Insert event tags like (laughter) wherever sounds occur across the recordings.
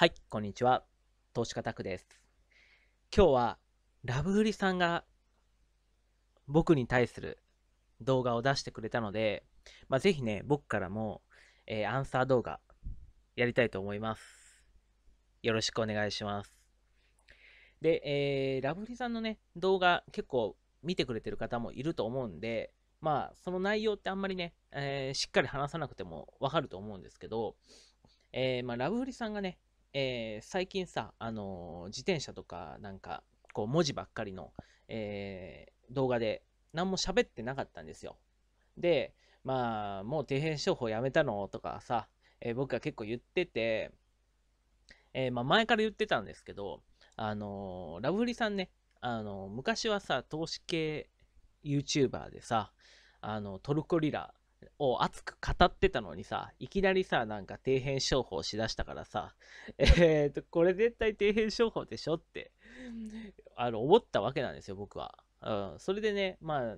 はい、こんにちは。投資家タクです。今日はラブフリさんが僕に対する動画を出してくれたので、まあ、ぜひね、僕からも、えー、アンサー動画やりたいと思います。よろしくお願いします。で、えー、ラブフリさんのね、動画結構見てくれてる方もいると思うんで、まあ、その内容ってあんまりね、えー、しっかり話さなくてもわかると思うんですけど、えー、まあ、ラブフリさんがね、えー、最近さ、あのー、自転車とかなんかこう文字ばっかりの、えー、動画で何も喋ってなかったんですよ。で、まあ、もう底辺商法やめたのとかさ、えー、僕は結構言ってて、えー、まあ、前から言ってたんですけど、あのー、ラブフリさんね、あの昔はさ、投資系 YouTuber でさ、あのトルコリラを熱く語ってたのにさ、いきなりさ、なんか底辺商法しだしたからさ、(laughs) えっ、ー、と、これ絶対底辺商法でしょって、あの、思ったわけなんですよ、僕は。うん。それでね、まあ、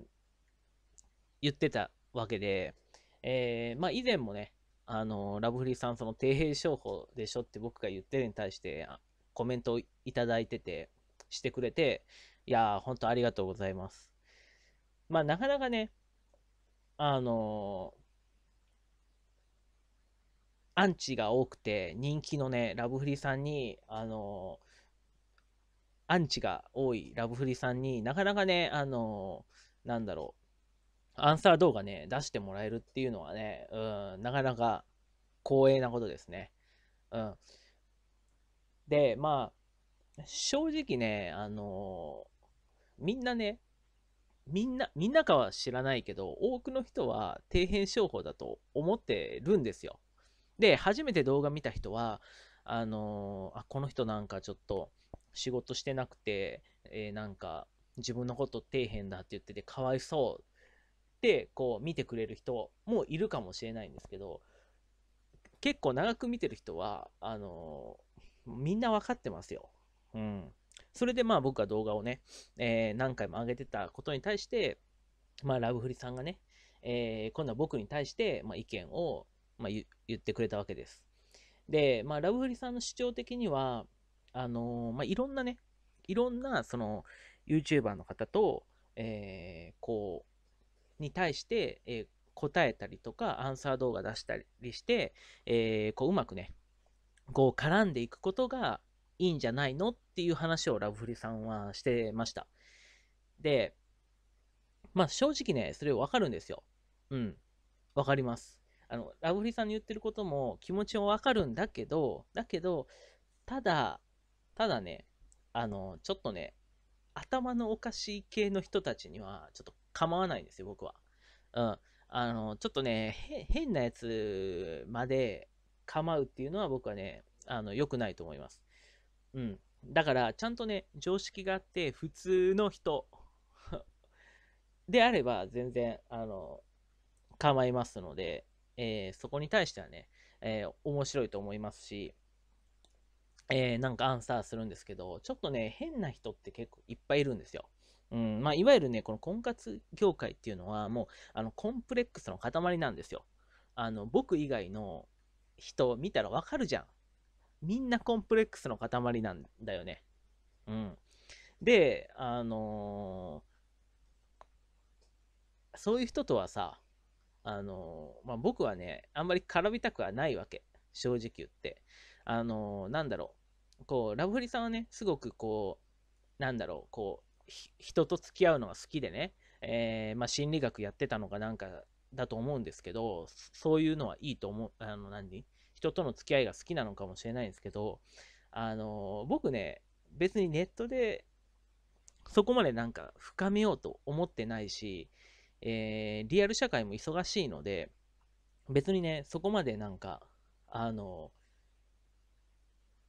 言ってたわけで、えー、まあ、以前もね、あの、ラブフリーさん、その底辺商法でしょって僕が言ってるに対して、コメントをいただいてて、してくれて、いやー、ほんとありがとうございます。まあ、なかなかね、あのアンチが多くて人気のね、ラブフリさんに、あのアンチが多いラブフリさんになかなかね、あのなんだろう、アンサー動画ね、出してもらえるっていうのはね、うん、なかなか光栄なことですね。うん。で、まあ、正直ね、あのみんなね、みんな、みんなかは知らないけど、多くの人は底辺商法だと思ってるんですよ。で、初めて動画見た人は、あのー、あ、この人なんかちょっと仕事してなくて、えー、なんか自分のこと底辺だって言っててかわいそうってこう見てくれる人もいるかもしれないんですけど、結構長く見てる人は、あのー、みんな分かってますよ。うん。それでまあ僕は動画をね、えー、何回も上げてたことに対して、まあラブフリさんがね、えー、今度は僕に対して、まあ、意見を、まあ、言ってくれたわけです。で、まあ、ラブフリさんの主張的には、あのー、まあ、いろんなね、いろんなその YouTuber の方と、えー、こう、に対して、えー、答えたりとか、アンサー動画出したりして、えー、こう、うまくね、こう絡んでいくことが、いいんじゃないのっていう話をラブフリさんはしてました。で、まあ正直ね、それわかるんですよ。うん。わかります。あの、ラブフリさんの言ってることも気持ちもわかるんだけど、だけど、ただ、ただね、あの、ちょっとね、頭のおかしい系の人たちには、ちょっと構わないんですよ、僕は。うん。あの、ちょっとね、変なやつまで構うっていうのは僕はね、あの、良くないと思います。うん。だから、ちゃんとね、常識があって、普通の人 (laughs) であれば、全然、あの、構いますので、えー、そこに対してはね、えー、面白いと思いますし、えー、なんかアンサーするんですけど、ちょっとね、変な人って結構いっぱいいるんですよ。うんまあ、いわゆるね、この婚活業界っていうのは、もうあのコンプレックスの塊なんですよ。あの僕以外の人見たらわかるじゃん。みんなコンプレックスの塊なんだよね。うん。で、あのー、そういう人とはさ、あのー、まあ、僕はね、あんまり絡みたくはないわけ。正直言って。あのー、なんだろう。こう、ラブフリさんはね、すごくこう、なんだろう、こう、人と付き合うのが好きでね、えー、まあ、心理学やってたのかなんかだと思うんですけど、そういうのはいいと思う、あの何、人との付き合いが好きなのかもしれないんですけど、あの、僕ね、別にネットでそこまでなんか深めようと思ってないし、えー、リアル社会も忙しいので、別にね、そこまでなんか、あの、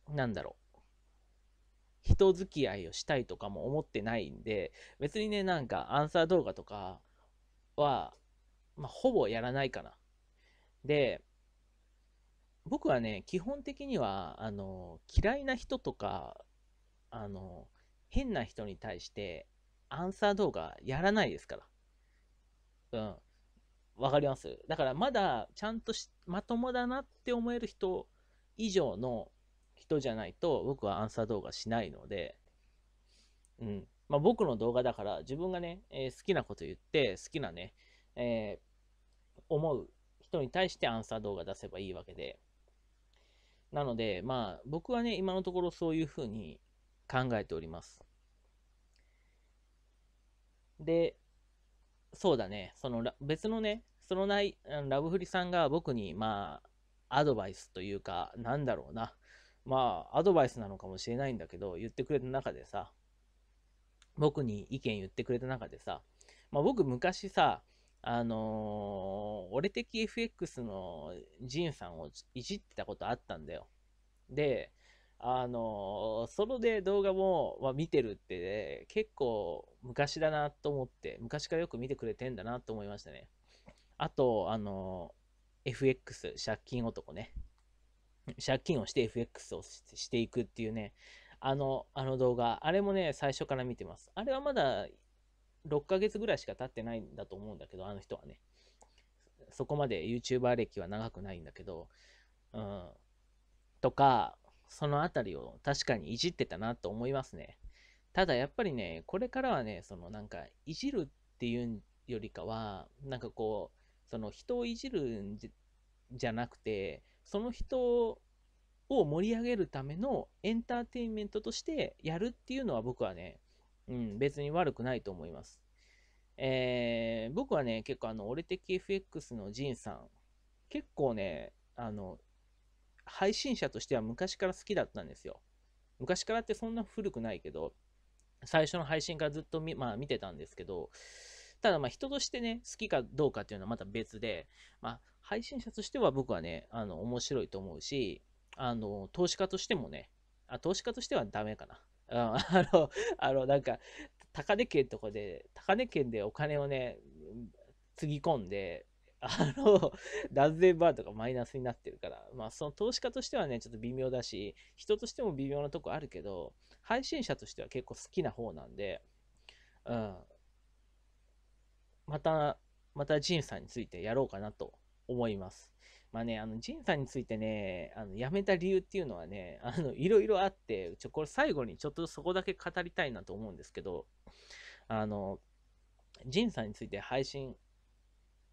なんだろう、人付き合いをしたいとかも思ってないんで、別にね、なんかアンサー動画とかは、まあ、ほぼやらないかな。で、僕はね、基本的には、あの、嫌いな人とか、あの、変な人に対して、アンサー動画やらないですから。うん。わかりますだからまだ、ちゃんとし、まともだなって思える人以上の人じゃないと、僕はアンサー動画しないので、うん。まあ、僕の動画だから、自分がね、えー、好きなこと言って、好きなね、えー、思う人に対してアンサー動画出せばいいわけで、なので、まあ、僕はね、今のところそういうふうに考えております。で、そうだね、その別のね、そのないラブフリさんが僕に、まあ、アドバイスというか、なんだろうな、まあ、アドバイスなのかもしれないんだけど、言ってくれた中でさ、僕に意見言ってくれた中でさ、まあ、僕昔さ、あのー、俺的 FX のジンさんをいじってたことあったんだよ。で、あのー、ソロで動画も、まあ、見てるって、ね、結構昔だなと思って、昔からよく見てくれてんだなと思いましたね。あと、あのー、FX、借金男ね。借金をして FX をしていくっていうね、あの、あの動画、あれもね、最初から見てます。あれはまだ6ヶ月ぐらいしか経ってないんだと思うんだけど、あの人はね。そこまで YouTuber 歴は長くないんだけど、うん。とか、そのあたりを確かにいじってたなと思いますね。ただやっぱりね、これからはね、そのなんか、いじるっていうよりかは、なんかこう、その人をいじるんじゃなくて、その人を盛り上げるためのエンターテインメントとしてやるっていうのは僕はね、うん、別に悪くないと思います。えー、僕はね、結構あの、俺的 FX のジンさん、結構ね、あの、配信者としては昔から好きだったんですよ。昔からってそんな古くないけど、最初の配信からずっと見,、まあ、見てたんですけど、ただまあ人としてね、好きかどうかっていうのはまた別で、まあ、配信者としては僕はね、あの、面白いと思うし、あの、投資家としてもね、あ投資家としてはダメかな。うん、(laughs) あの、あの、なんか、高値圏とかで、高値圏でお金をね、つぎ込んで、あの、何千バーとかマイナスになってるから、まあ、その投資家としてはね、ちょっと微妙だし、人としても微妙なとこあるけど、配信者としては結構好きな方なんで、うん。また、またジンさんについてやろうかなと思います。まあね、あの、ジンさんについてね、あの、辞めた理由っていうのはね、あの、いろいろあって、ちょ、これ最後にちょっとそこだけ語りたいなと思うんですけど、あの、ジンさんについて配信、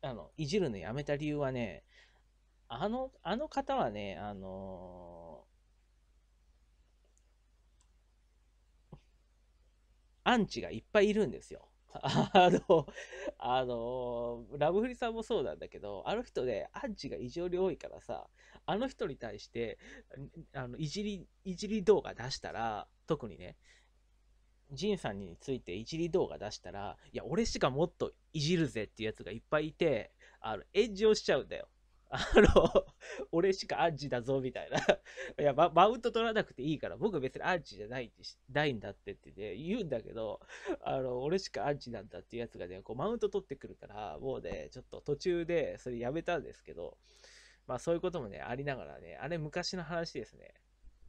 あの、いじるのやめた理由はね、あの、あの方はね、あのー、アンチがいっぱいいるんですよ。(laughs) あの、あの、ラブフリさんもそうなんだけど、あの人で、ね、アンチが異常に多いからさ、あの人に対して、あの、いじり、いじり動画出したら、特にね、ジンさんについていじり動画出したら、いや、俺しかもっといじるぜっていうやつがいっぱいいて、あの、炎上しちゃうんだよ。あの、(laughs) 俺しかアンチだぞみたいな。いや、ま、マウント取らなくていいから、僕別にアンチじゃないってないんだってってね、言うんだけど、あの、俺しかアンチなんだっていうやつがね、こうマウント取ってくるから、もうね、ちょっと途中でそれやめたんですけど、まあそういうこともね、ありながらね、あれ昔の話ですね。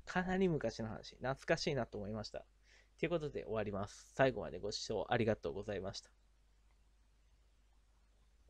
かなり昔の話、懐かしいなと思いました。ということで終わります。最後までご視聴ありがとうございました。